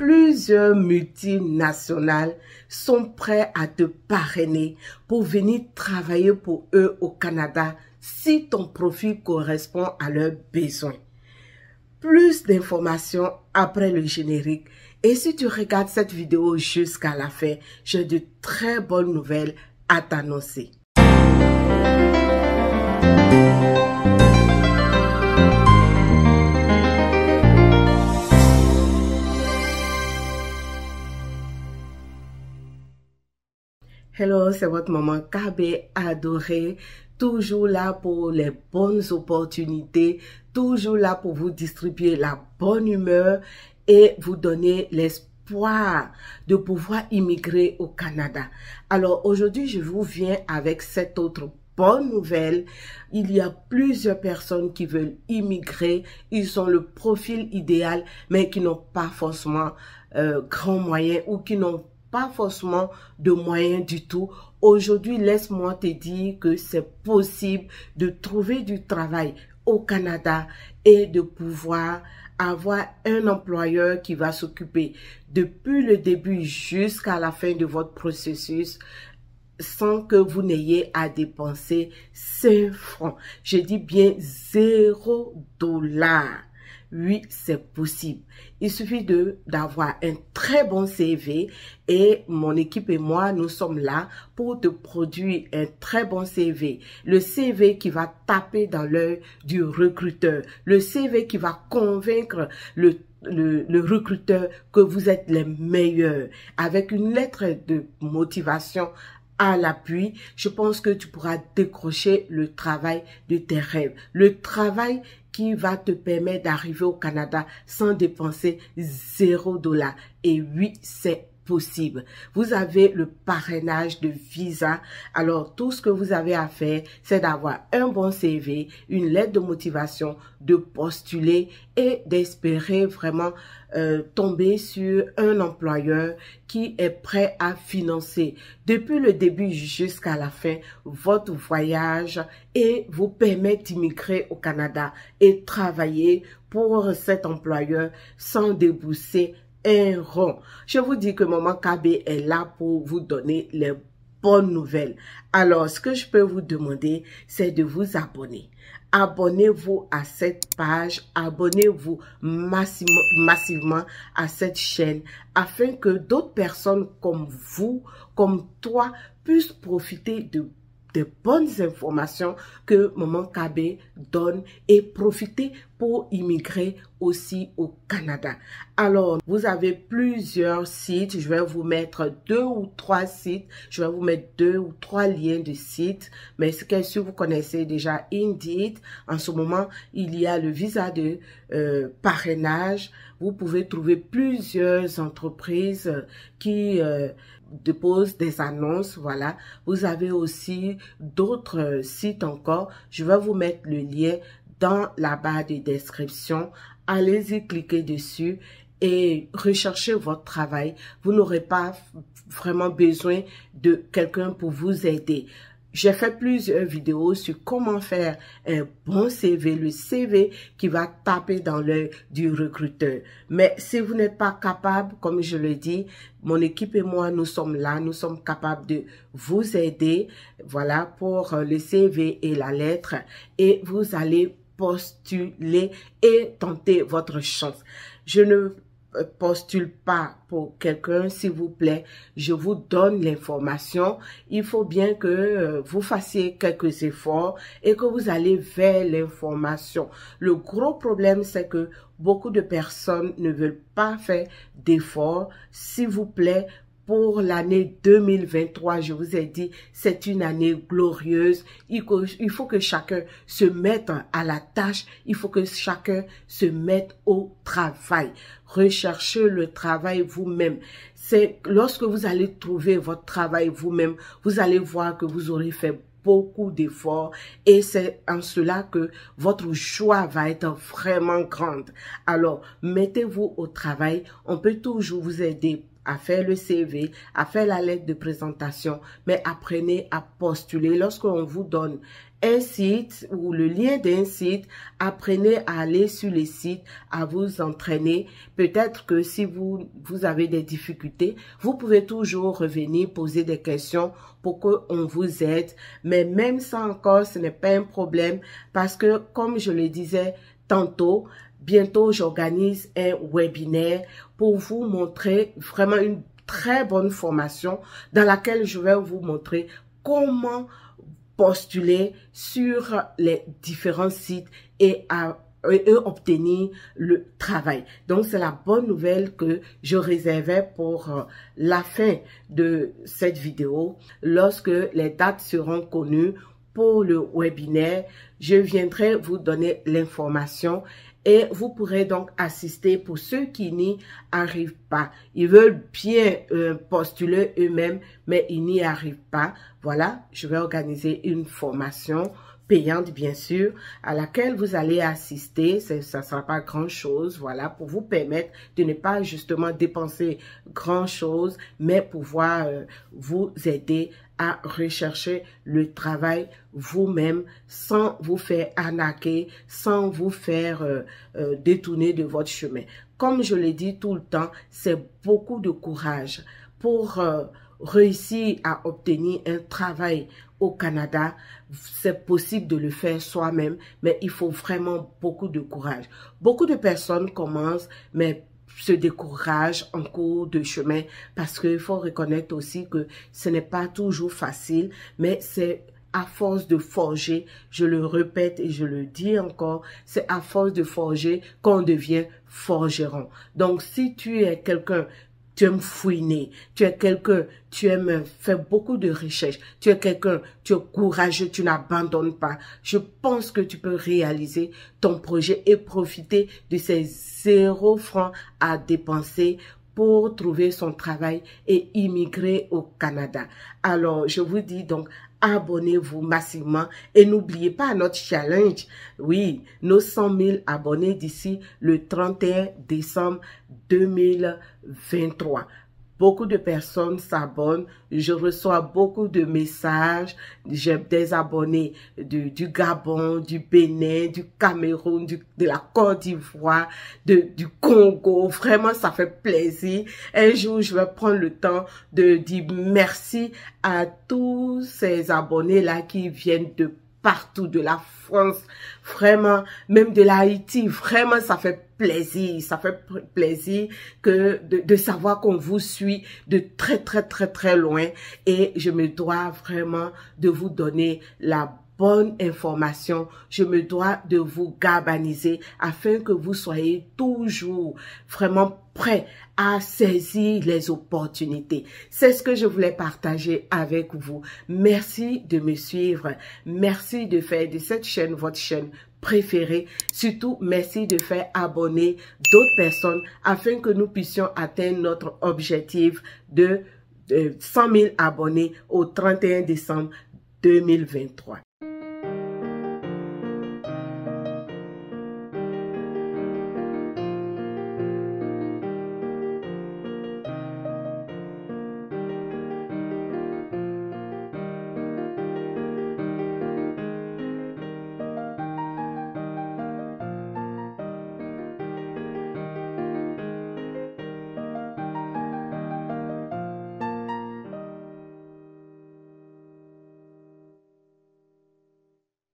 plusieurs multinationales sont prêts à te parrainer pour venir travailler pour eux au Canada si ton profil correspond à leurs besoins. Plus d'informations après le générique. Et si tu regardes cette vidéo jusqu'à la fin, j'ai de très bonnes nouvelles à t'annoncer. Hello, c'est votre maman KB Adoré, toujours là pour les bonnes opportunités, toujours là pour vous distribuer la bonne humeur et vous donner l'espoir de pouvoir immigrer au Canada. Alors aujourd'hui, je vous viens avec cette autre bonne nouvelle, il y a plusieurs personnes qui veulent immigrer, ils sont le profil idéal, mais qui n'ont pas forcément euh, grand moyen ou qui n'ont pas forcément de moyens du tout, aujourd'hui, laisse-moi te dire que c'est possible de trouver du travail au Canada et de pouvoir avoir un employeur qui va s'occuper depuis le début jusqu'à la fin de votre processus sans que vous n'ayez à dépenser 5 francs. Je dis bien 0 dollars. Oui, c'est possible. Il suffit de d'avoir un très bon CV et mon équipe et moi, nous sommes là pour te produire un très bon CV. Le CV qui va taper dans l'œil du recruteur. Le CV qui va convaincre le le, recruteur que vous êtes les meilleurs avec une lettre de motivation à l'appui, je pense que tu pourras décrocher le travail de tes rêves. Le travail qui va te permettre d'arriver au Canada sans dépenser zéro dollar. Et oui, c'est possible. Vous avez le parrainage de visa. Alors, tout ce que vous avez à faire, c'est d'avoir un bon CV, une lettre de motivation, de postuler et d'espérer vraiment euh, tomber sur un employeur qui est prêt à financer depuis le début jusqu'à la fin votre voyage et vous permettre d'immigrer au Canada et travailler pour cet employeur sans débousser rond. Je vous dis que Maman KB est là pour vous donner les bonnes nouvelles. Alors, ce que je peux vous demander, c'est de vous abonner. Abonnez-vous à cette page, abonnez-vous massivement à cette chaîne afin que d'autres personnes comme vous, comme toi, puissent profiter de de bonnes informations que Maman KB donne et profiter pour immigrer aussi au Canada. Alors, vous avez plusieurs sites. Je vais vous mettre deux ou trois sites. Je vais vous mettre deux ou trois liens de sites. Mais ce si vous connaissez déjà Indeed, en ce moment, il y a le visa de euh, parrainage. Vous pouvez trouver plusieurs entreprises qui euh, dépose des annonces, voilà. Vous avez aussi d'autres sites encore. Je vais vous mettre le lien dans la barre de description. Allez-y, cliquez dessus et recherchez votre travail. Vous n'aurez pas vraiment besoin de quelqu'un pour vous aider. J'ai fait plusieurs vidéos sur comment faire un bon CV, le CV qui va taper dans l'œil du recruteur. Mais si vous n'êtes pas capable, comme je le dis, mon équipe et moi, nous sommes là, nous sommes capables de vous aider, voilà, pour euh, le CV et la lettre. Et vous allez postuler et tenter votre chance. Je ne euh, postule pas pour quelqu'un, s'il vous plaît. Je vous donne l'information. Il faut bien que euh, vous fassiez quelques efforts et que vous allez vers l'information. Le gros problème, c'est que beaucoup de personnes ne veulent pas faire d'efforts. S'il vous plaît, pour l'année 2023. Je vous ai dit, c'est une année glorieuse. Il faut que chacun se mette à la tâche. Il faut que chacun se mette au travail. Recherchez le travail vous-même. C'est lorsque vous allez trouver votre travail vous-même, vous allez voir que vous aurez fait beaucoup d'efforts et c'est en cela que votre choix va être vraiment grande. Alors, mettez-vous au travail. On peut toujours vous aider à faire le CV, à faire la lettre de présentation, mais apprenez à postuler. Lorsqu'on vous donne un site ou le lien d'un site, apprenez à aller sur les sites, à vous entraîner. Peut-être que si vous, vous avez des difficultés, vous pouvez toujours revenir poser des questions pour qu'on vous aide. Mais même ça encore, ce n'est pas un problème parce que, comme je le disais tantôt, bientôt j'organise un webinaire pour vous montrer vraiment une très bonne formation dans laquelle je vais vous montrer comment postuler sur les différents sites et obtenir le travail. Donc, c'est la bonne nouvelle que je réservais pour euh, la fin de cette vidéo. Lorsque les dates seront connues pour le webinaire, je viendrai vous donner l'information et vous pourrez donc assister pour ceux qui n'y arrivent pas. Ils veulent bien euh, postuler eux-mêmes, mais ils n'y arrivent pas. Voilà, je vais organiser une formation payante bien sûr, à laquelle vous allez assister, ça ne sera pas grand-chose, voilà, pour vous permettre de ne pas justement dépenser grand-chose, mais pouvoir euh, vous aider rechercher le travail vous-même sans vous faire arnaquer, sans vous faire euh, euh, détourner de votre chemin. Comme je l'ai dit tout le temps, c'est beaucoup de courage pour euh, réussir à obtenir un travail au Canada, c'est possible de le faire soi-même, mais il faut vraiment beaucoup de courage. Beaucoup de personnes commencent, mais se découragent en cours de chemin parce qu'il faut reconnaître aussi que ce n'est pas toujours facile, mais c'est à force de forger, je le répète et je le dis encore, c'est à force de forger qu'on devient forgeron. Donc si tu es quelqu'un tu aimes fouiner, tu es quelqu'un, tu aimes faire beaucoup de recherches, tu es quelqu'un, tu es courageux, tu n'abandonnes pas. Je pense que tu peux réaliser ton projet et profiter de ces zéro francs à dépenser pour trouver son travail et immigrer au Canada. Alors, je vous dis donc abonnez-vous massivement et n'oubliez pas notre challenge. Oui, nos 100 000 abonnés d'ici le 31 décembre 2023. Beaucoup de personnes s'abonnent. Je reçois beaucoup de messages. J'ai des abonnés du Gabon, du Bénin, du Cameroun, de la Côte d'Ivoire, du Congo. Vraiment, ça fait plaisir. Un jour, je vais prendre le temps de dire merci à tous ces abonnés-là qui viennent de partout, de la France, vraiment, même de l'Haïti, vraiment, ça fait plaisir, ça fait plaisir que de, de savoir qu'on vous suit de très, très, très, très loin et je me dois vraiment de vous donner la bonne information, je me dois de vous galvaniser afin que vous soyez toujours vraiment prêt à saisir les opportunités. C'est ce que je voulais partager avec vous. Merci de me suivre. Merci de faire de cette chaîne votre chaîne préférée. Surtout, merci de faire abonner d'autres personnes afin que nous puissions atteindre notre objectif de 100 000 abonnés au 31 décembre 2023.